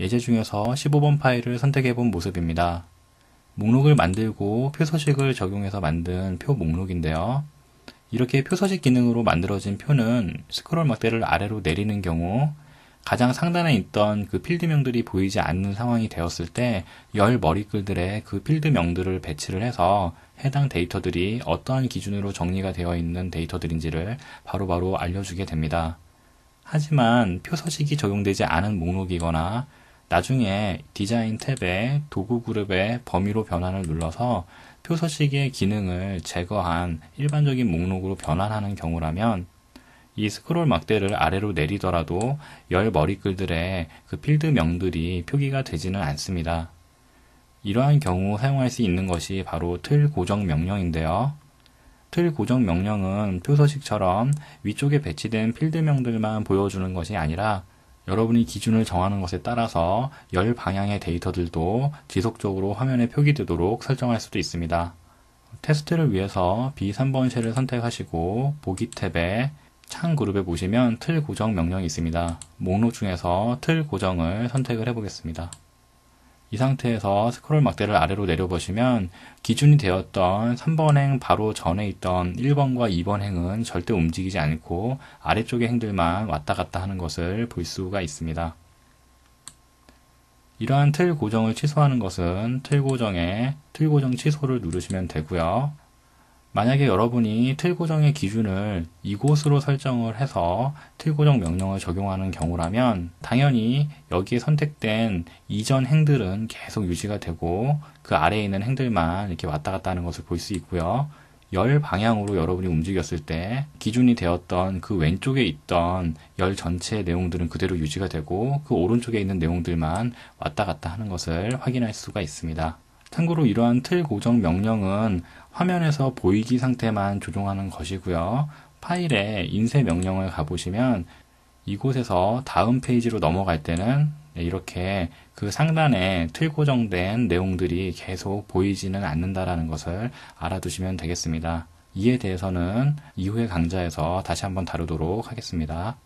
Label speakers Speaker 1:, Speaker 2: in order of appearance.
Speaker 1: 예제 중에서 15번 파일을 선택해 본 모습입니다. 목록을 만들고 표서식을 적용해서 만든 표 목록인데요. 이렇게 표서식 기능으로 만들어진 표는 스크롤 막대를 아래로 내리는 경우 가장 상단에 있던 그 필드명들이 보이지 않는 상황이 되었을 때 열 머리글들의 그 필드명들을 배치를 해서 해당 데이터들이 어떠한 기준으로 정리가 되어 있는 데이터들인지를 바로바로 바로 알려주게 됩니다. 하지만 표서식이 적용되지 않은 목록이거나 나중에 디자인 탭에 도구 그룹의 범위로 변환을 눌러서 표서식의 기능을 제거한 일반적인 목록으로 변환하는 경우라면 이 스크롤 막대를 아래로 내리더라도 열 머리글들의 그 필드명들이 표기가 되지는 않습니다. 이러한 경우 사용할 수 있는 것이 바로 틀 고정 명령인데요. 틀 고정 명령은 표서식처럼 위쪽에 배치된 필드명들만 보여주는 것이 아니라 여러분이 기준을 정하는 것에 따라서 열 방향의 데이터들도 지속적으로 화면에 표기되도록 설정할 수도 있습니다. 테스트를 위해서 B3번 쉘을 선택하시고 보기 탭에 창 그룹에 보시면 틀 고정 명령이 있습니다. 목록 중에서 틀 고정을 선택을 해보겠습니다. 이 상태에서 스크롤 막대를 아래로 내려보시면 기준이 되었던 3번 행 바로 전에 있던 1번과 2번 행은 절대 움직이지 않고 아래쪽의 행들만 왔다 갔다 하는 것을 볼 수가 있습니다. 이러한 틀 고정을 취소하는 것은 틀 고정에 틀 고정 취소를 누르시면 되고요. 만약에 여러분이 틀 고정의 기준을 이곳으로 설정을 해서 틀 고정 명령을 적용하는 경우라면 당연히 여기에 선택된 이전 행들은 계속 유지가 되고 그 아래에 있는 행들만 이렇게 왔다 갔다 하는 것을 볼 수 있고요. 열 방향으로 여러분이 움직였을 때 기준이 되었던 그 왼쪽에 있던 열 전체의 내용들은 그대로 유지가 되고 그 오른쪽에 있는 내용들만 왔다 갔다 하는 것을 확인할 수가 있습니다. 참고로 이러한 틀 고정 명령은 화면에서 보이기 상태만 조종하는 것이고요. 파일에 인쇄 명령을 가보시면 이곳에서 다음 페이지로 넘어갈 때는 네, 이렇게 그 상단에 틀 고정된 내용들이 계속 보이지는 않는다라는 것을 알아두시면 되겠습니다. 이에 대해서는 이후의 강좌에서 다시 한번 다루도록 하겠습니다.